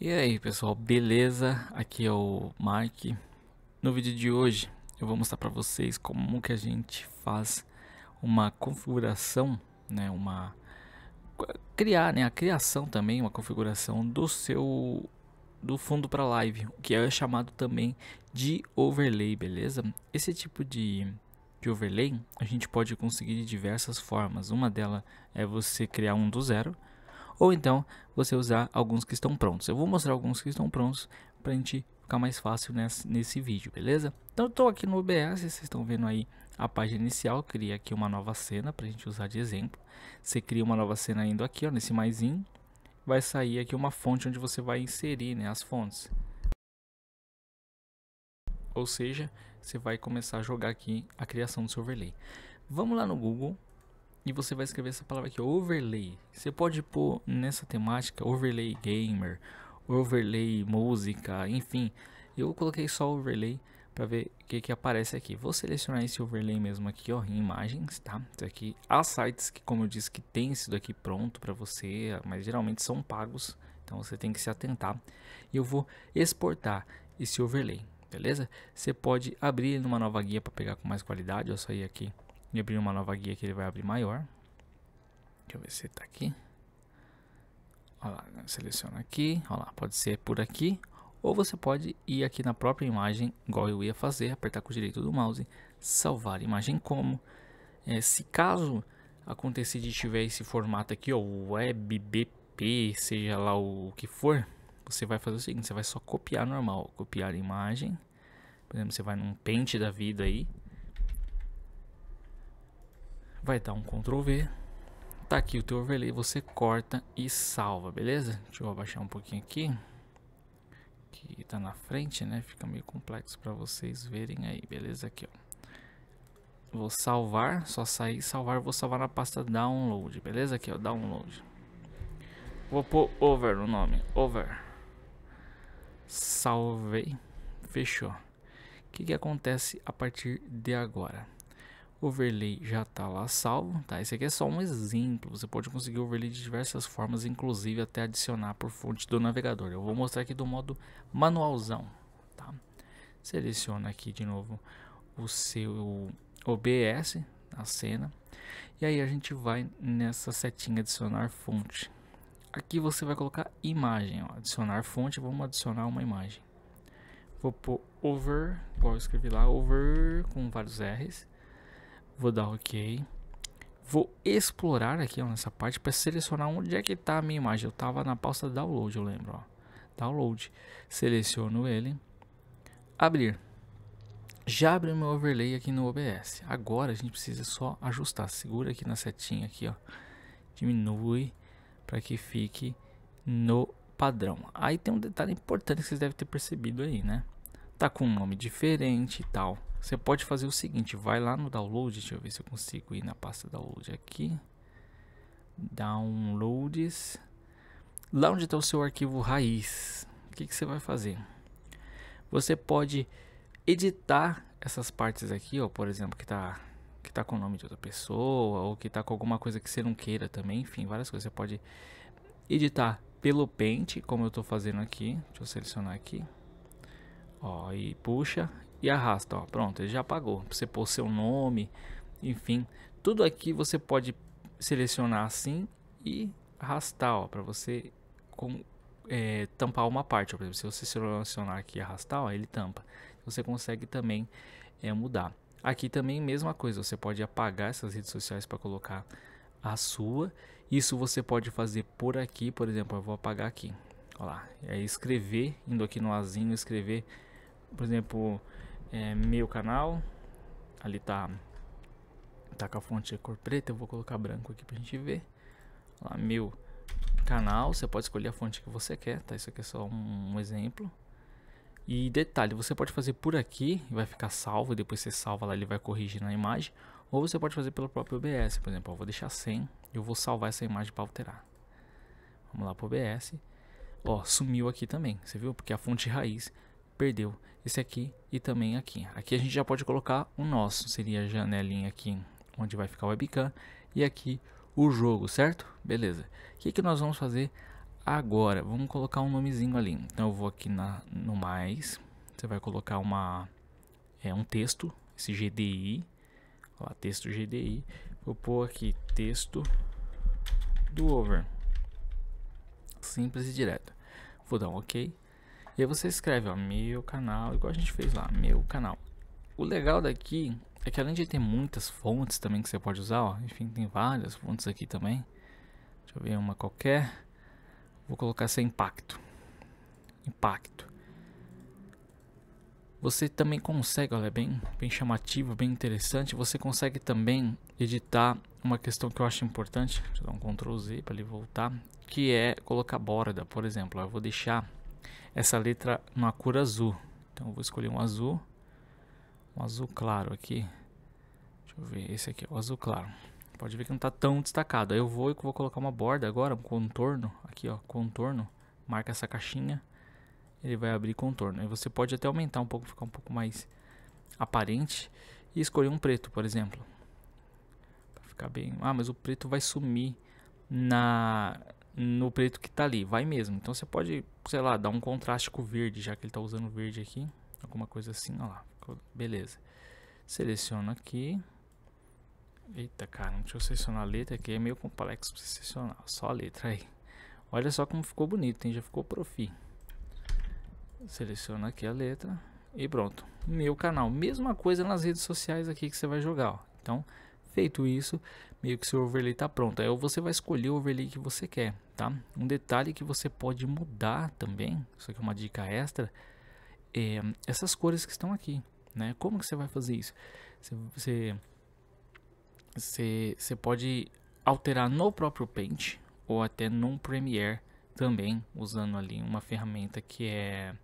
E aí pessoal, beleza? Aqui é o Mark. No vídeo de hoje eu vou mostrar para vocês como que a gente faz uma configuração, né, uma criar, né, a criação também, uma configuração do seu do fundo para live, que é chamado também de overlay, beleza? Esse tipo de de overlay a gente pode conseguir de diversas formas. Uma delas é você criar um do zero ou então você usar alguns que estão prontos. Eu vou mostrar alguns que estão prontos para a gente ficar mais fácil nesse, nesse vídeo, beleza? Então eu estou aqui no OBS, vocês estão vendo aí a página inicial, criei aqui uma nova cena para a gente usar de exemplo. Você cria uma nova cena indo aqui, ó, nesse maisinho, vai sair aqui uma fonte onde você vai inserir né, as fontes. Ou seja, você vai começar a jogar aqui a criação do seu overlay. Vamos lá no Google, e você vai escrever essa palavra aqui, overlay. Você pode pôr nessa temática overlay gamer, overlay música, enfim. Eu coloquei só overlay para ver o que, que aparece aqui. Vou selecionar esse overlay mesmo aqui, ó, em imagens, tá? Isso aqui. Há sites que, como eu disse, que tem isso daqui pronto para você, mas geralmente são pagos, então você tem que se atentar. E eu vou exportar esse overlay, beleza? Você pode abrir numa nova guia para pegar com mais qualidade, eu sair aqui e abrir uma nova guia que ele vai abrir maior. Deixa eu ver se está aqui. Olha lá, seleciona aqui, olha lá, pode ser por aqui, ou você pode ir aqui na própria imagem, igual eu ia fazer, apertar com o direito do mouse, salvar imagem como. É, se caso acontecer de tiver esse formato aqui, ó, WebBP, seja lá o que for, você vai fazer o seguinte, você vai só copiar normal, copiar a imagem, por exemplo, você vai num pente da vida aí, vai dar um Ctrl V, tá aqui o teu overlay, você corta e salva, beleza? Deixa eu abaixar um pouquinho aqui, que tá na frente, né? Fica meio complexo para vocês verem aí, beleza? Aqui, ó. Vou salvar, só sair salvar, vou salvar na pasta download, beleza? Aqui, ó, download. Vou pôr over no nome, over. Salvei, fechou. O que, que acontece a partir de agora? overlay já está lá salvo, tá? Esse aqui é só um exemplo, você pode conseguir overlay de diversas formas, inclusive até adicionar por fonte do navegador. Eu vou mostrar aqui do modo manualzão, tá? Seleciona aqui de novo o seu OBS, a cena, e aí a gente vai nessa setinha adicionar fonte. Aqui você vai colocar imagem, ó, adicionar fonte, vamos adicionar uma imagem. Vou pôr over, igual eu escrevi lá, over com vários R's Vou dar OK. Vou explorar aqui ó, nessa parte para selecionar onde é que está a minha imagem. Eu estava na pasta download, eu lembro. Ó. Download. Seleciono ele. Abrir. Já abriu meu overlay aqui no OBS. Agora a gente precisa só ajustar. Segura aqui na setinha aqui, ó. Diminui para que fique no padrão. Aí tem um detalhe importante que vocês devem ter percebido aí, né? tá com um nome diferente e tal. Você pode fazer o seguinte, vai lá no download, deixa eu ver se eu consigo ir na pasta download aqui. Downloads. Lá onde está o seu arquivo raiz, o que, que você vai fazer? Você pode editar essas partes aqui, ó, por exemplo, que está que tá com o nome de outra pessoa, ou que está com alguma coisa que você não queira também, enfim, várias coisas. Você pode editar pelo Paint, como eu estou fazendo aqui. Deixa eu selecionar aqui. Ó, e puxa e arrasta, ó, pronto, ele já apagou. Você pôr seu nome, enfim, tudo aqui você pode selecionar assim e arrastar, ó, para você com, é, tampar uma parte. Ó, por exemplo, se você selecionar aqui e arrastar, ó, ele tampa. Você consegue também é, mudar. Aqui também mesma coisa, você pode apagar essas redes sociais para colocar a sua. Isso você pode fazer por aqui, por exemplo, eu vou apagar aqui. Olha lá, é escrever, indo aqui no azinho, escrever por exemplo, é, meu canal, ali tá, tá com a fonte de cor preta, eu vou colocar branco aqui pra gente ver. Lá, meu canal, você pode escolher a fonte que você quer, tá? Isso aqui é só um, um exemplo. E detalhe, você pode fazer por aqui, vai ficar salvo, depois você salva lá, ele vai corrigir na imagem. Ou você pode fazer pelo próprio OBS, por exemplo, eu vou deixar 100 e eu vou salvar essa imagem para alterar. Vamos lá pro OBS. Ó, sumiu aqui também, você viu? Porque é a fonte raiz perdeu esse aqui e também aqui. Aqui a gente já pode colocar o nosso, seria a janelinha aqui onde vai ficar o webcam e aqui o jogo, certo? Beleza. O que, que nós vamos fazer agora? Vamos colocar um nomezinho ali. Então eu vou aqui na, no mais, você vai colocar uma, é, um texto, esse GDI, ó, texto GDI, vou pôr aqui texto do over, simples e direto. Vou dar um OK. E aí você escreve, ó, meu canal, igual a gente fez lá, meu canal. O legal daqui é que além de ter muitas fontes também que você pode usar, ó, enfim, tem várias fontes aqui também. Deixa eu ver uma qualquer. Vou colocar sem impacto. Impacto. Você também consegue, olha, é bem, bem chamativo, bem interessante. Você consegue também editar uma questão que eu acho importante. Deixa eu dar um Ctrl Z para ele voltar. Que é colocar borda, por exemplo. eu vou deixar essa letra numa cor azul. Então vou escolher um azul, um azul claro aqui. Deixa eu ver, esse aqui, é o azul claro. Pode ver que não está tão destacado. Aí eu vou e vou colocar uma borda agora, um contorno, aqui ó, contorno, marca essa caixinha, ele vai abrir contorno. Aí você pode até aumentar um pouco, ficar um pouco mais aparente e escolher um preto, por exemplo. Para ficar bem. Ah, mas o preto vai sumir na no preto que tá ali, vai mesmo. Então você pode, sei lá, dar um contraste com o verde, já que ele tá usando verde aqui, alguma coisa assim, ó lá, beleza. Seleciona aqui. Eita, cara, deixa eu selecionar a letra aqui, é meio complexo pra selecionar, só a letra aí. Olha só como ficou bonito, hein? Já ficou profi. Seleciona aqui a letra e pronto. Meu canal, mesma coisa nas redes sociais aqui que você vai jogar, ó. Então, Feito isso, meio que seu overlay está pronto. Aí você vai escolher o overlay que você quer, tá? Um detalhe que você pode mudar também, isso aqui é uma dica extra, é essas cores que estão aqui, né? Como que você vai fazer isso? Você, você, você, você pode alterar no próprio Paint ou até no Premiere também, usando ali uma ferramenta que é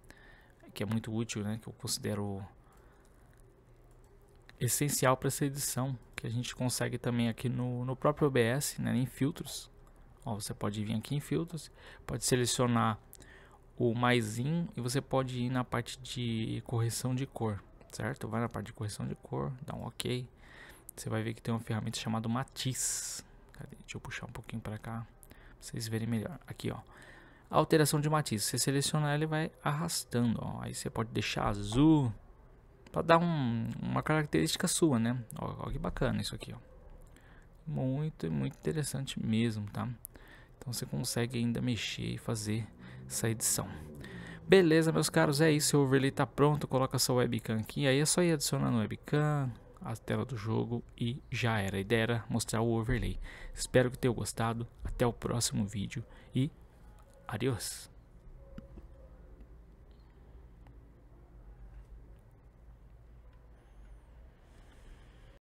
que é muito útil, né? Que eu considero essencial para essa edição que a gente consegue também aqui no, no próprio OBS, né, em filtros. Ó, você pode vir aqui em filtros, pode selecionar o maisinho e você pode ir na parte de correção de cor, certo? Vai na parte de correção de cor, dá um ok. Você vai ver que tem uma ferramenta chamada matiz. Cadê? Deixa eu puxar um pouquinho para cá, pra vocês verem melhor. Aqui, ó. alteração de matiz, você seleciona ela e vai arrastando, ó. Aí você pode deixar azul, para dar um, uma característica sua, né? Olha que bacana isso aqui, ó. Muito, muito interessante mesmo, tá? Então você consegue ainda mexer e fazer essa edição. Beleza, meus caros, é isso. O overlay tá pronto, coloca sua webcam aqui. Aí é só ir adicionando webcam, a tela do jogo e já era. A ideia era mostrar o overlay. Espero que tenham gostado. Até o próximo vídeo e adiós!